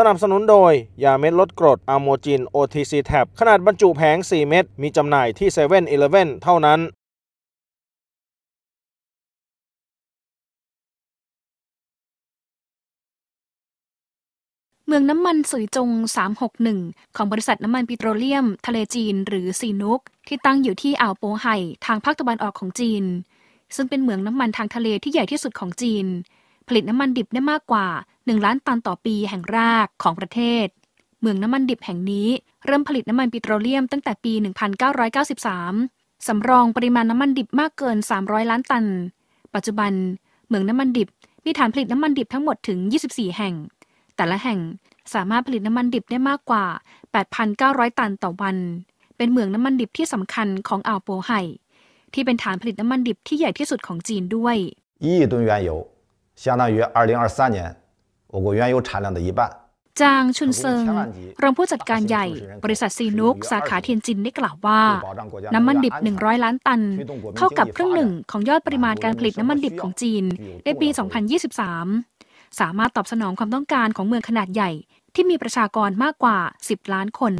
สนับสนุนโดย ยาเม็ดลดกรดอะโมจิน OTC t ท b ขนาดบรรจุแผง4 เม็ด มีจำหน่ายที่7 e เ e ่ e อเท่านั้น เมืองน้ำมันสุยจง 361 ของบริษัทน้ำมันปิโตรเลียม ทะเลจีนหรือซีนุก ที่ตั้งอยู่ที่อ่าวโปไห่ทางภาคตะวันออกของจีน ซึ่งเป็นเมืองน้ำมันทางทะเลที่ใหญ่ที่สุดของจีน ผลิตน้ำมันดิบได้มากกว่า1ล้านตันต่อปีแห่งแรกของประเทศเมืองน้ำมันดิบแห่งนี้เริ่มผลิตน้ำมันปิโตรเลียมตั้งแต่ปี 1993สำรองปริมาณน้ำมันดิบมากเกิน 300 ล้านตัน ปัจจุบันเมืองน้ำมันดิบมีฐานผลิตน้ำมันดิบทั้งหมดถึง24 แห่ง แต่ละแห่งสามารถผลิตน้ำมันดิบได้มากกว่า 8,900 ตันต่อวัน เป็นเมืองน้ำมันดิบที่สำคัญของอ่าวโปไห่ที่เป็นฐานผลิตน้ำมันดิบที่ใหญ่ที่สุดของจีนด้วย一吨原油相当于2023年我国原油产量的一半。จางชุนเซิงรองผู้จัดการใหญ่บริษัทซีนุก สาขาเทียนจินได้กล่าวว่าน้ำมันดิบ100 ล้านตันเท่ากับครึ่งหนึ่งของยอดปริมาณการผลิตน้ำมันดิบของจีนในปี 2023 สามารถตอบสนองความต้องการของเมืองขนาดใหญ่ที่มีประชากรมากกว่า 10 ล้านคน